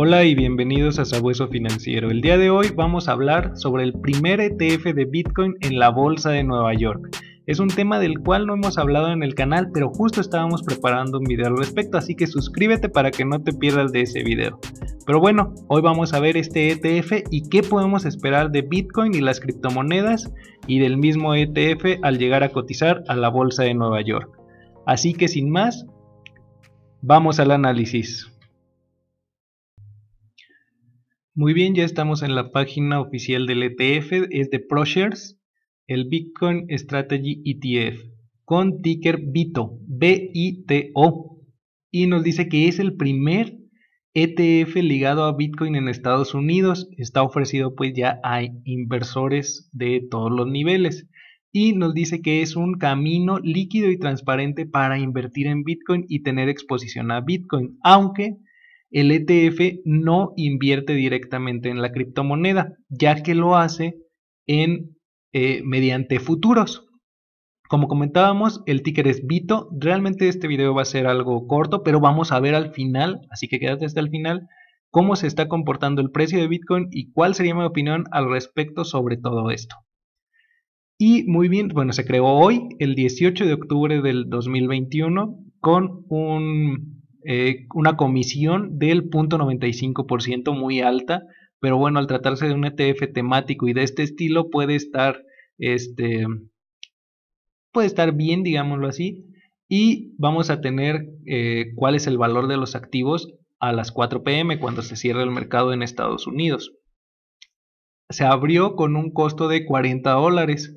Hola y bienvenidos a Sabueso Financiero. El día de hoy vamos a hablar sobre el primer ETF de Bitcoin en la Bolsa de Nueva York. Es un tema del cual no hemos hablado en el canal, pero justo estábamos preparando un video al respecto, así que suscríbete para que no te pierdas de ese video. Pero bueno, hoy vamos a ver este ETF y qué podemos esperar de Bitcoin y las criptomonedas y del mismo ETF al llegar a cotizar a la Bolsa de Nueva York. Así que sin más, vamos al análisis. Muy bien, ya estamos en la página oficial del ETF, es de ProShares, el Bitcoin Strategy ETF, con ticker BITO, B-I-T-O, y nos dice que es el primer ETF ligado a Bitcoin en Estados Unidos, está ofrecido pues ya a inversores de todos los niveles y nos dice que es un camino líquido y transparente para invertir en Bitcoin y tener exposición a Bitcoin, aunque el ETF no invierte directamente en la criptomoneda, ya que lo hace en, eh, mediante futuros. Como comentábamos, el ticker es Vito. Realmente este video va a ser algo corto, pero vamos a ver al final, así que quédate hasta el final, cómo se está comportando el precio de Bitcoin y cuál sería mi opinión al respecto sobre todo esto. Y muy bien, bueno, se creó hoy, el 18 de octubre del 2021, con un eh, una comisión del 0.95% muy alta, pero bueno, al tratarse de un ETF temático y de este estilo puede estar, este, puede estar bien, digámoslo así, y vamos a tener eh, cuál es el valor de los activos a las 4 pm cuando se cierre el mercado en Estados Unidos. Se abrió con un costo de 40 dólares.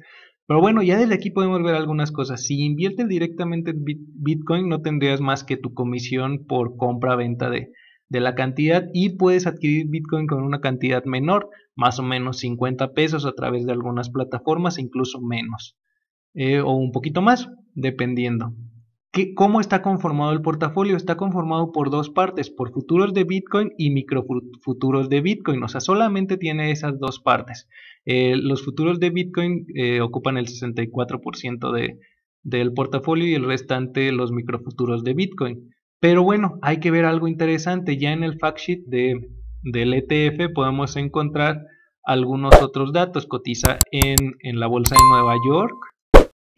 Pero bueno, ya desde aquí podemos ver algunas cosas. Si inviertes directamente en Bitcoin, no tendrías más que tu comisión por compra-venta de, la cantidad y puedes adquirir Bitcoin con una cantidad menor, más o menos 50 pesos a través de algunas plataformas, incluso menos eh, o un poquito más, dependiendo. ¿Cómo está conformado el portafolio? Está conformado por dos partes, por futuros de Bitcoin y microfuturos de Bitcoin. O sea, solamente tiene esas dos partes. Eh, los futuros de Bitcoin eh, ocupan el 64% del portafolio y el restante los microfuturos de Bitcoin. Pero bueno, hay que ver algo interesante. Ya en el fact sheet del ETF podemos encontrar algunos otros datos. Cotiza en la bolsa de Nueva York,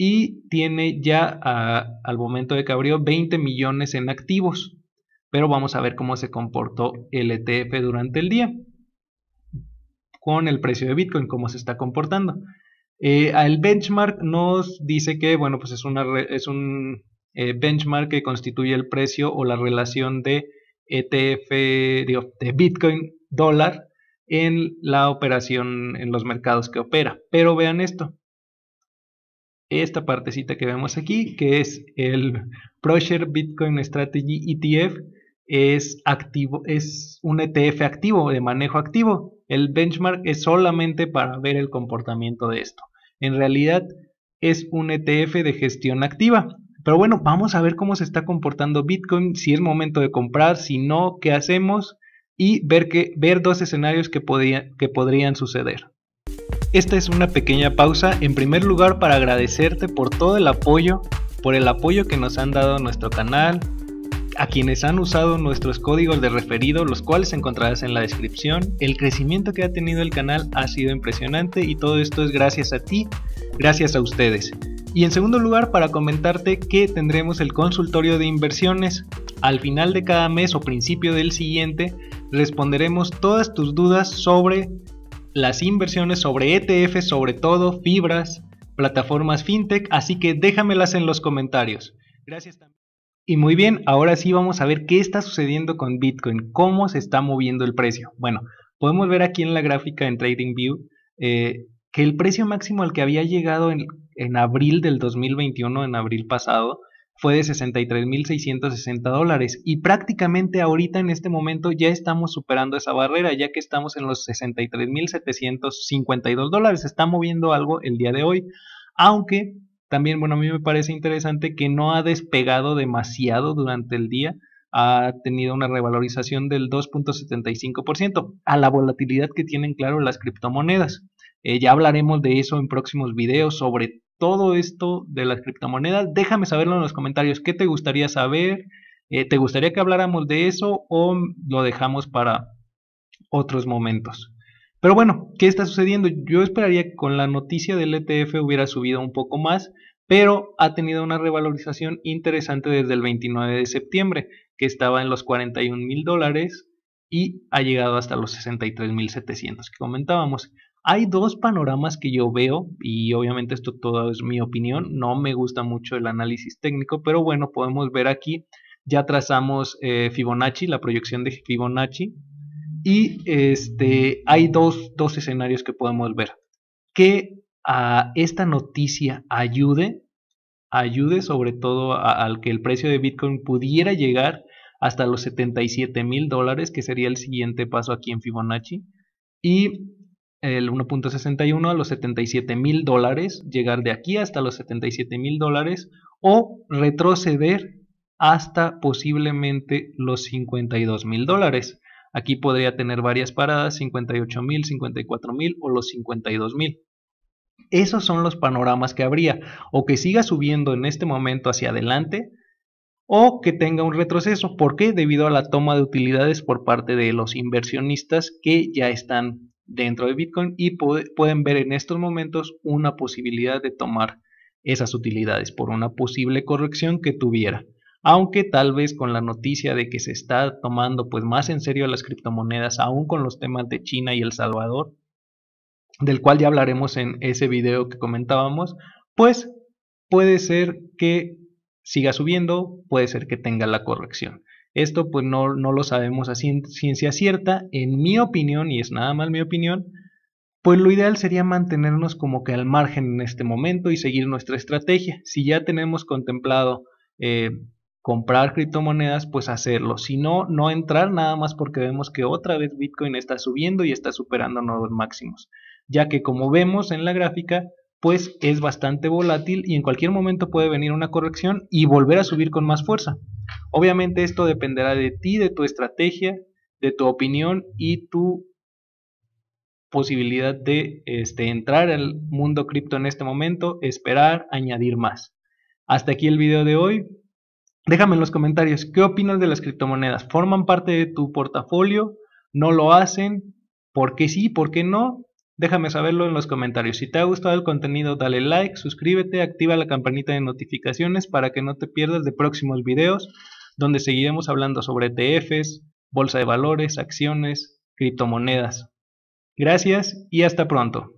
y tiene ya ah, al momento de que abrió, 20 millones en activos. Pero vamos a ver cómo se comportó el ETF durante el día con el precio de Bitcoin, cómo se está comportando. el eh, benchmark nos dice que, bueno, pues es, una, es un eh, benchmark que constituye el precio o la relación de ETF, de Bitcoin dólar en la operación en los mercados que opera. Pero vean esto, esta partecita que vemos aquí, que es el ProShare Bitcoin Strategy ETF, es, activo, es un ETF activo, de manejo activo. El benchmark es solamente para ver el comportamiento de esto. En realidad es un ETF de gestión activa. Pero bueno, vamos a ver cómo se está comportando Bitcoin, si es momento de comprar, si no, qué hacemos y ver, que, ver dos escenarios que, que podrían suceder. Esta es una pequeña pausa en primer lugar para agradecerte por todo el apoyo, por el apoyo que nos han dado a nuestro canal, a quienes han usado nuestros códigos de referido, los cuales encontrarás en la descripción. El crecimiento que ha tenido el canal ha sido impresionante y todo esto es gracias a ti, gracias a ustedes. Y en segundo lugar, para comentarte que tendremos el consultorio de inversiones. Al final de cada mes o principio del siguiente, responderemos todas tus dudas sobre las inversiones sobre ETF, sobre todo fibras, plataformas fintech, así que déjamelas en los comentarios. Gracias también. Y muy bien, ahora sí vamos a ver qué está sucediendo con Bitcoin, cómo se está moviendo el precio. Bueno, podemos ver aquí en la gráfica en TradingView eh, que el precio máximo al que había llegado en abril del 2021, en abril pasado, fue de 63.660 dólares y prácticamente ahorita en este momento ya estamos superando esa barrera ya que estamos en los 63.752 dólares, se está moviendo algo el día de hoy, aunque también, bueno, a mí me parece interesante que no ha despegado demasiado durante el día, ha tenido una revalorización del 2.75% a la volatilidad que tienen, claro, las criptomonedas. Eh, ya hablaremos de eso en próximos videos sobre todo esto de las criptomonedas. Déjame saberlo en los comentarios. ¿Qué te gustaría saber? Eh, ¿Te gustaría que habláramos de eso o lo dejamos para otros momentos? Pero bueno, ¿qué está sucediendo? Yo esperaría que con la noticia del ETF hubiera subido un poco más, pero ha tenido una revalorización interesante desde el 29 de septiembre, que estaba en los 41 mil dólares y ha llegado hasta los 63 mil 700 que comentábamos. Hay dos panoramas que yo veo, y obviamente esto todo es mi opinión, no me gusta mucho el análisis técnico, pero bueno, podemos ver aquí, ya trazamos eh, Fibonacci, la proyección de Fibonacci, y este, hay dos, escenarios que podemos ver. Que a esta noticia ayude, ayude sobre todo al que el precio de Bitcoin pudiera llegar hasta los 77 mil dólares, que sería el siguiente paso aquí en Fibonacci. Y el 1.61 a los 77 mil dólares, llegar de aquí hasta los 77 mil dólares o retroceder hasta posiblemente los 52 mil dólares. Aquí podría tener varias paradas, 58 mil, 54 mil o los 52 mil. Esos son los panoramas que habría. O que siga subiendo en este momento hacia adelante o que tenga un retroceso. ¿Por qué? Debido a la toma de utilidades por parte de los inversionistas que ya están dentro de Bitcoin y pueden ver en estos momentos una posibilidad de tomar esas utilidades por una posible corrección que tuviera. Aunque tal vez con la noticia de que se está tomando pues más en serio las criptomonedas, aún con los temas de China y El Salvador, del cual ya hablaremos en ese video que comentábamos, pues puede ser que siga subiendo, puede ser que tenga la corrección. Esto pues no, lo sabemos a ciencia cierta. En mi opinión, y es nada más mi opinión, pues lo ideal sería mantenernos como que al margen en este momento y seguir nuestra estrategia. Si ya tenemos contemplado eh, comprar criptomonedas, pues hacerlo. Si no, no entrar nada más porque vemos que otra vez Bitcoin está subiendo y está superando nuevos máximos, ya que como vemos en la gráfica, pues es bastante volátil y en cualquier momento puede venir una corrección y volver a subir con más fuerza. Obviamente esto dependerá de ti, de tu estrategia, de tu opinión y tu posibilidad de este, entrar al mundo cripto en este momento, esperar, añadir más. Hasta aquí el video de hoy. Déjame en los comentarios qué opinas de las criptomonedas. ¿Forman parte de tu portafolio? ¿No lo hacen? ¿Por qué sí? ¿Por qué no? Déjame saberlo en los comentarios. Si te ha gustado el contenido, dale like, suscríbete, activa la campanita de notificaciones para que no te pierdas de próximos videos donde seguiremos hablando sobre ETFs, bolsa de valores, acciones, criptomonedas. Gracias y hasta pronto.